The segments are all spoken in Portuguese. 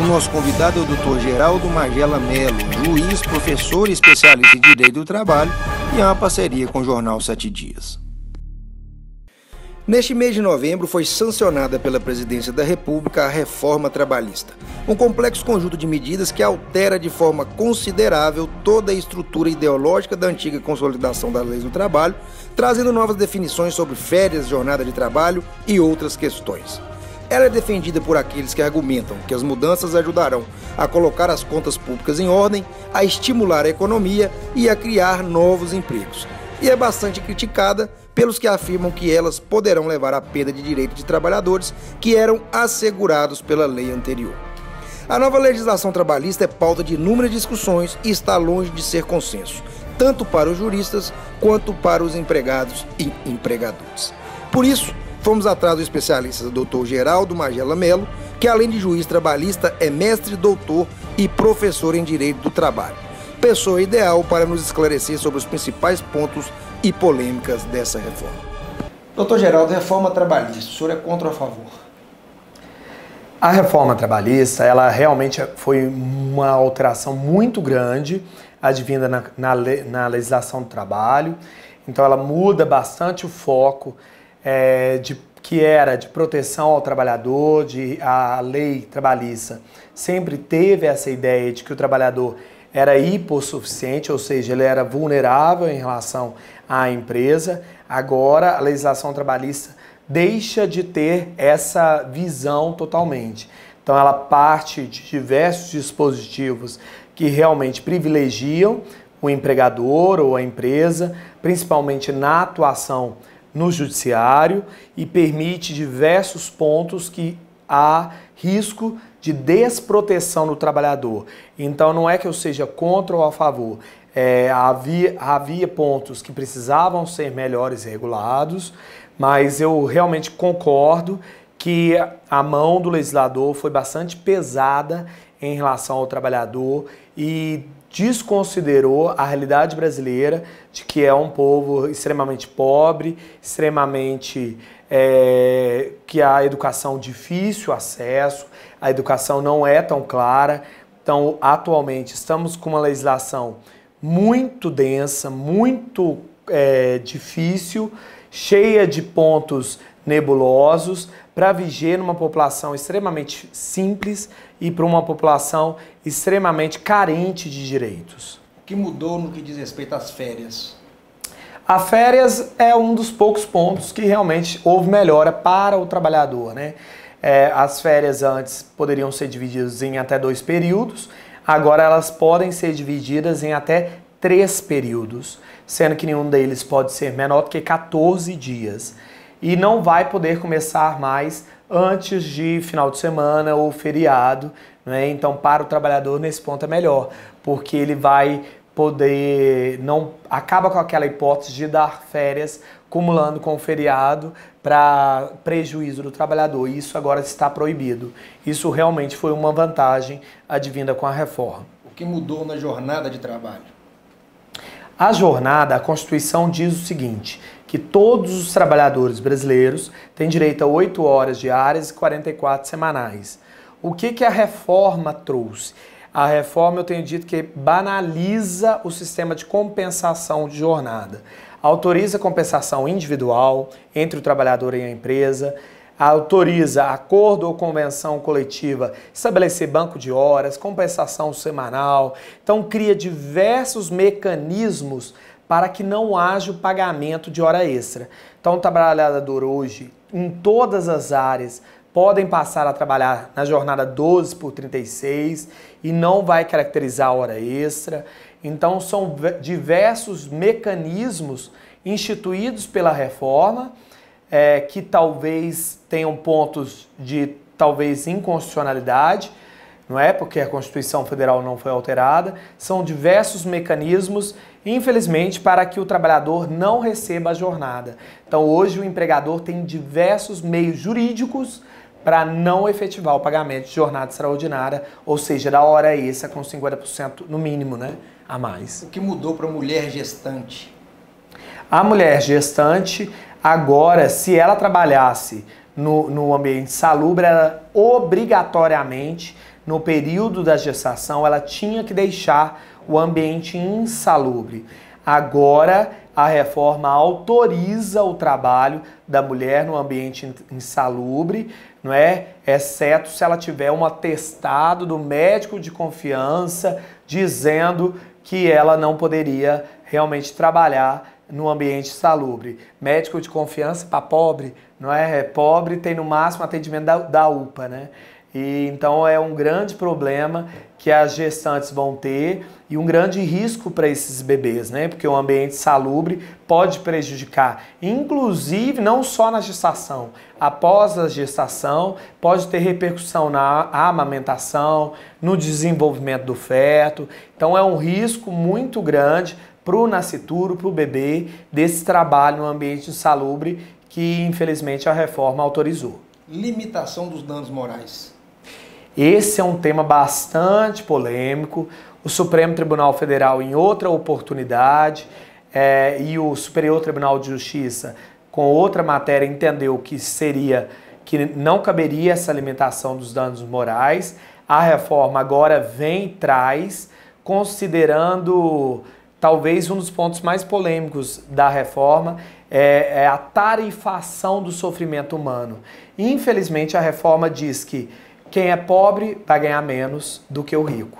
O nosso convidado é o Dr. Geraldo Magela Melo, juiz, professor e especialista em Direito do Trabalho, e é uma parceria com o jornal Sete Dias. Neste mês de novembro foi sancionada pela Presidência da República a reforma trabalhista, um complexo conjunto de medidas que altera de forma considerável toda a estrutura ideológica da antiga consolidação das leis do trabalho, trazendo novas definições sobre férias, jornada de trabalho e outras questões. Ela é defendida por aqueles que argumentam que as mudanças ajudarão a colocar as contas públicas em ordem, a estimular a economia e a criar novos empregos. E é bastante criticada pelos que afirmam que elas poderão levar à perda de direitos de trabalhadores que eram assegurados pela lei anterior. A nova legislação trabalhista é pauta de inúmeras discussões e está longe de ser consenso, tanto para os juristas quanto para os empregados e empregadores. Por isso, Fomos atrás do especialista Dr. Geraldo Magela Melo, que além de juiz trabalhista é mestre, doutor e professor em Direito do Trabalho. Pessoa ideal para nos esclarecer sobre os principais pontos e polêmicas dessa reforma. Doutor Geraldo, reforma trabalhista, o senhor é contra ou a favor? A reforma trabalhista, ela realmente foi uma alteração muito grande, advinda na, na, na, legislação do trabalho. Então, ela muda bastante o foco é, de, que era de proteção ao trabalhador, de a lei trabalhista sempre teve essa ideia de que o trabalhador era hipossuficiente, ou seja, ele era vulnerável em relação à empresa. Agora, a legislação trabalhista deixa de ter essa visão totalmente. Então, ela parte de diversos dispositivos que realmente privilegiam o empregador ou a empresa, principalmente na atuação no judiciário e permite diversos pontos que há risco de desproteção do trabalhador. Então não é que eu seja contra ou a favor. É, havia, havia pontos que precisavam ser melhores regulados, mas eu realmente concordo que a mão do legislador foi bastante pesada em relação ao trabalhador e desconsiderou a realidade brasileira de que é um povo extremamente pobre, extremamente é, que a educação difícil acesso, a educação não é tão clara. Então, atualmente estamos com uma legislação muito densa, muito é, difícil, cheia de pontos nebulosos, para viger numa população extremamente simples e para uma população extremamente carente de direitos. O que mudou no que diz respeito às férias? A férias é um dos poucos pontos que realmente houve melhora para o trabalhador, né? É, as férias antes poderiam ser divididas em até dois períodos, agora elas podem ser divididas em até três períodos, sendo que nenhum deles pode ser menor do que 14 dias e não vai poder começar mais antes de final de semana ou feriado. Né? Então, para o trabalhador, nesse ponto é melhor, porque ele vai poder não acaba com aquela hipótese de dar férias cumulando com o feriado para prejuízo do trabalhador. Isso agora está proibido. Isso realmente foi uma vantagem advinda com a reforma. O que mudou na jornada de trabalho? A jornada, a Constituição diz o seguinte: que todos os trabalhadores brasileiros têm direito a 8 horas diárias e 44 semanais. O que, que a reforma trouxe? A reforma, eu tenho dito que banaliza o sistema de compensação de jornada. Autoriza compensação individual entre o trabalhador e a empresa, autoriza acordo ou convenção coletiva estabelecer banco de horas, compensação semanal. Então, cria diversos mecanismos para que não haja o pagamento de hora extra. Então, o trabalhador hoje, em todas as áreas, podem passar a trabalhar na jornada 12 por 36 e não vai caracterizar a hora extra. Então, são diversos mecanismos instituídos pela reforma é, que talvez tenham pontos de talvez inconstitucionalidade, não é? Porque a Constituição Federal não foi alterada. São diversos mecanismos infelizmente, para que o trabalhador não receba a jornada. Então, hoje, o empregador tem diversos meios jurídicos para não efetivar o pagamento de jornada extraordinária, ou seja, da hora extra com 50% no mínimo, né? A mais. O que mudou para a mulher gestante? A mulher gestante, agora, se ela trabalhasse no, no ambiente salubre, ela obrigatoriamente, no período da gestação, ela tinha que deixar o ambiente insalubre. Agora, a reforma autoriza o trabalho da mulher no ambiente insalubre, não é? Exceto se ela tiver um atestado do médico de confiança dizendo que ela não poderia realmente trabalhar no ambiente salubre. Médico de confiança para pobre, não é? é? Pobre tem no máximo atendimento da, da UPA, né? E então é um grande problema que as gestantes vão ter e um grande risco para esses bebês, né? Porque o ambiente salubre pode prejudicar, inclusive não só na gestação, após a gestação pode ter repercussão na amamentação, no desenvolvimento do feto. Então é um risco muito grande para o nascituro, para o bebê, desse trabalho no ambiente salubre que infelizmente a reforma autorizou. Limitação dos danos morais. Esse é um tema bastante polêmico. O Supremo Tribunal Federal, em outra oportunidade, é, e o Superior Tribunal de Justiça, com outra matéria, entendeu que seria que não caberia essa alimentação dos danos morais. A reforma agora vem traz, considerando talvez um dos pontos mais polêmicos da reforma, é, é a tarifação do sofrimento humano. Infelizmente, a reforma diz que quem é pobre vai ganhar menos do que o rico.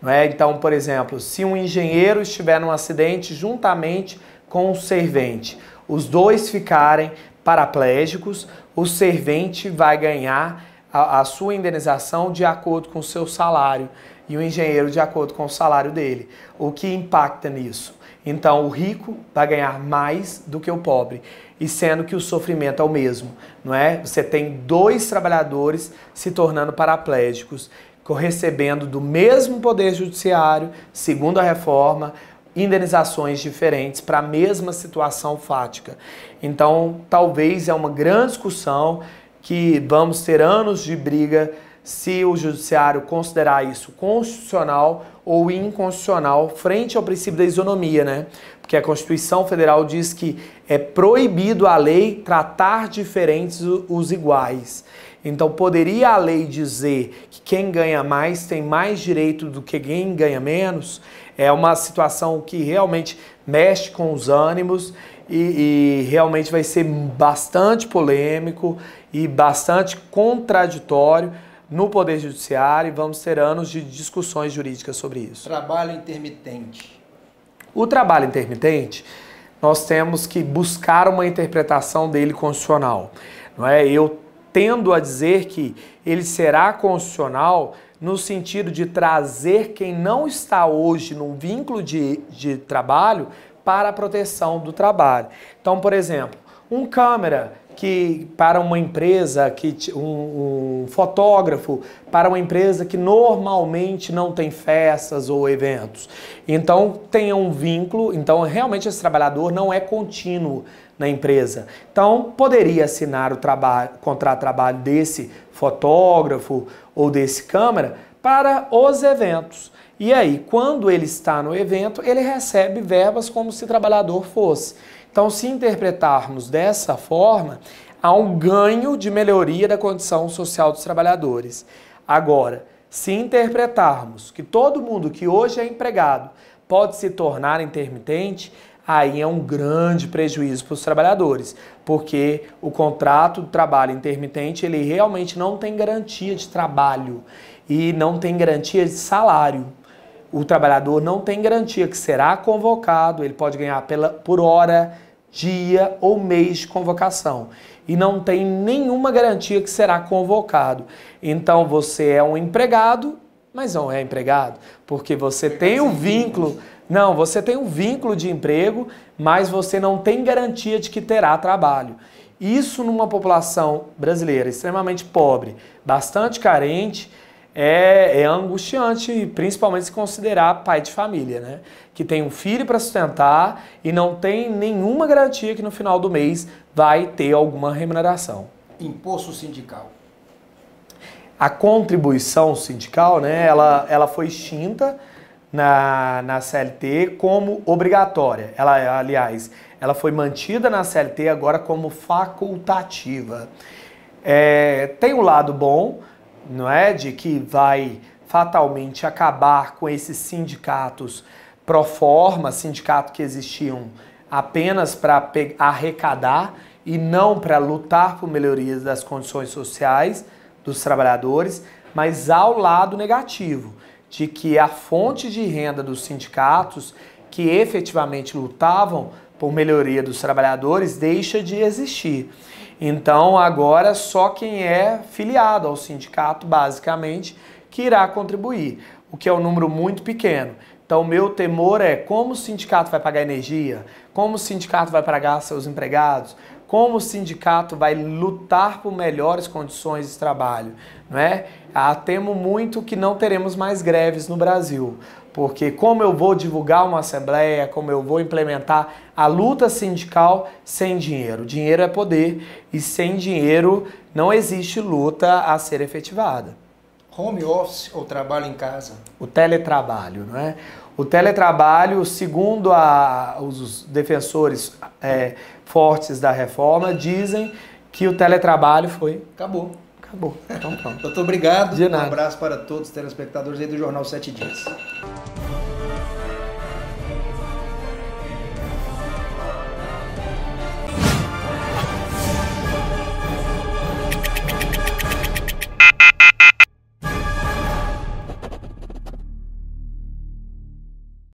Não é? Então, por exemplo, se um engenheiro estiver num acidente juntamente com um servente, os dois ficarem paraplégicos, o servente vai ganhar a, a sua indenização de acordo com o seu salário e o engenheiro de acordo com o salário dele. O que impacta nisso? Então, o rico vai ganhar mais do que o pobre, e sendo que o sofrimento é o mesmo, não é? Você tem dois trabalhadores se tornando paraplégicos, recebendo do mesmo poder judiciário, segundo a reforma, indenizações diferentes para a mesma situação fática. Então, talvez é uma grande discussão que vamos ter anos de briga se o judiciário considerar isso constitucional ou inconstitucional frente ao princípio da isonomia, né? Porque a Constituição Federal diz que é proibido a lei tratar diferentes os iguais. Então poderia a lei dizer que quem ganha mais tem mais direito do que quem ganha menos? É uma situação que realmente mexe com os ânimos e, e, realmente vai ser bastante polêmico e bastante contraditório no Poder Judiciário e vamos ter anos de discussões jurídicas sobre isso. Trabalho intermitente. O trabalho intermitente, nós temos que buscar uma interpretação dele constitucional. Não é? Eu tendo a dizer que ele será constitucional no sentido de trazer quem não está hoje num vínculo de, de trabalho para a proteção do trabalho. Então, por exemplo, um câmera que para uma empresa, que um, um fotógrafo, para uma empresa que normalmente não tem festas ou eventos. Então tenha um vínculo, então realmente esse trabalhador não é contínuo na empresa. Então poderia assinar o trabalho, contrato de trabalho desse fotógrafo ou desse câmera para os eventos. E aí, quando ele está no evento, ele recebe verbas como se trabalhador fosse. Então, se interpretarmos dessa forma, há um ganho de melhoria da condição social dos trabalhadores. Agora, se interpretarmos que todo mundo que hoje é empregado pode se tornar intermitente, aí é um grande prejuízo para os trabalhadores, porque o contrato de trabalho intermitente ele realmente não tem garantia de trabalho e não tem garantia de salário o trabalhador não tem garantia que será convocado, ele pode ganhar pela, por hora, dia ou mês de convocação. E não tem nenhuma garantia que será convocado. Então você é um empregado, mas não é empregado, porque você tem o um vínculo. Não, você tem um vínculo de emprego, mas você não tem garantia de que terá trabalho. Isso numa população brasileira extremamente pobre, bastante carente é, é angustiante, principalmente se considerar pai de família, né? Que tem um filho para sustentar e não tem nenhuma garantia que no final do mês vai ter alguma remuneração. Imposto sindical. A contribuição sindical, né, ela, ela foi extinta na, na CLT como obrigatória. Ela, aliás, ela foi mantida na CLT agora como facultativa. É, tem o um lado bom, não é? De que vai fatalmente acabar com esses sindicatos pro forma, sindicato que existiam apenas para arrecadar e não para lutar por melhorias das condições sociais dos trabalhadores, mas ao lado negativo, de que a fonte de renda dos sindicatos que efetivamente lutavam por melhoria dos trabalhadores deixa de existir. Então, agora só quem é filiado ao sindicato, basicamente, que irá contribuir, o que é um número muito pequeno. Então, meu temor é como o sindicato vai pagar energia, como o sindicato vai pagar seus empregados, como o sindicato vai lutar por melhores condições de trabalho, não é? Ah, temo muito que não teremos mais greves no Brasil porque como eu vou divulgar uma assembleia, como eu vou implementar a luta sindical sem dinheiro? Dinheiro é poder e sem dinheiro não existe luta a ser efetivada. Home office ou trabalho em casa? O teletrabalho, não é? O teletrabalho, segundo a, os defensores é, fortes da reforma, dizem que o teletrabalho foi. Acabou. Acabou. Então pronto. Doutor, obrigado. De nada. Um abraço para todos os telespectadores aí do Jornal Sete Dias.